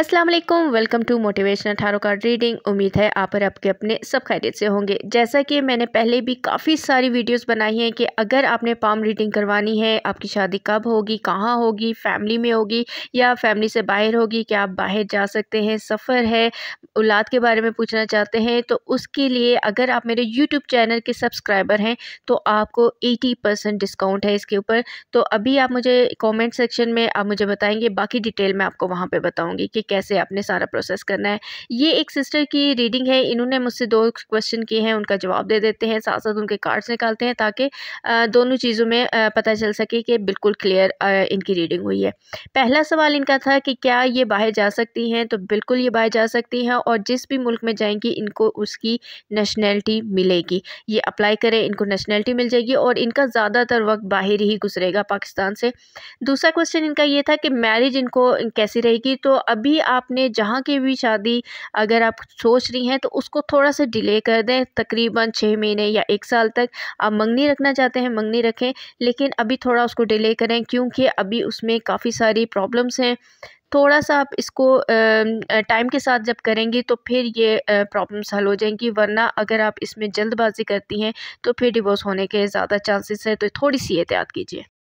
अस्सलाम वालेकुम welcome to motivational थारो का रीडिंग उम्मीद है आप और आपके अपने सब खैरियत से होंगे जैसा कि मैंने पहले भी काफ़ी सारी वीडियोस बनाई हैं कि अगर आपने पाम रीडिंग करवानी है आपकी शादी कब होगी कहाँ होगी फैमिली में होगी या फैमिली से बाहर होगी क्या आप बाहर जा सकते हैं सफ़र है औलाद के बारे में पूछना चाहते हैं तो उसके लिए अगर आप मेरे यूट्यूब चैनल के सब्सक्राइबर हैं तो आपको 80 परसेंट डिस्काउंट है इसके ऊपर तो अभी आप मुझे कमेंट सेक्शन में आप मुझे बताएंगे बाकी डिटेल मैं आपको वहाँ पे बताऊँगी कि कैसे आपने सारा प्रोसेस करना है ये एक सिस्टर की रीडिंग है इन्होंने मुझसे दो क्वेश्चन किए हैं उनका जवाब दे देते हैं साथ साथ उनके कार्ड्स निकालते हैं ताकि दोनों चीज़ों में पता चल सके कि बिल्कुल क्लियर इनकी रीडिंग हुई है पहला सवाल इनका था कि क्या ये बाहर जा सकती हैं तो बिल्कुल ये बाहर जा सकती हैं और जिस भी मुल्क में जाएंगी इनको उसकी नेशनैलिटी मिलेगी ये अप्लाई करें इनको नेशनैलिटी मिल जाएगी और इनका ज़्यादातर वक्त बाहर ही गुजरेगा पाकिस्तान से दूसरा क्वेश्चन इनका ये था कि मैरिज इनको कैसी रहेगी तो अभी आपने जहाँ की भी शादी अगर आप सोच रही हैं तो उसको थोड़ा सा डिले कर दें तकरीबन छः महीने या एक साल तक आप मंगनी रखना चाहते हैं मंगनी रखें लेकिन अभी थोड़ा उसको डिले करें क्योंकि अभी उसमें काफ़ी सारी प्रॉब्लम्स हैं थोड़ा सा आप इसको टाइम के साथ जब करेंगी तो फिर ये प्रॉब्लम सॉल्व हो जाएंगी वरना अगर आप इसमें जल्दबाजी करती हैं तो फिर डिवोर्स होने के ज़्यादा चांसेस है तो थोड़ी सी एहतियात कीजिए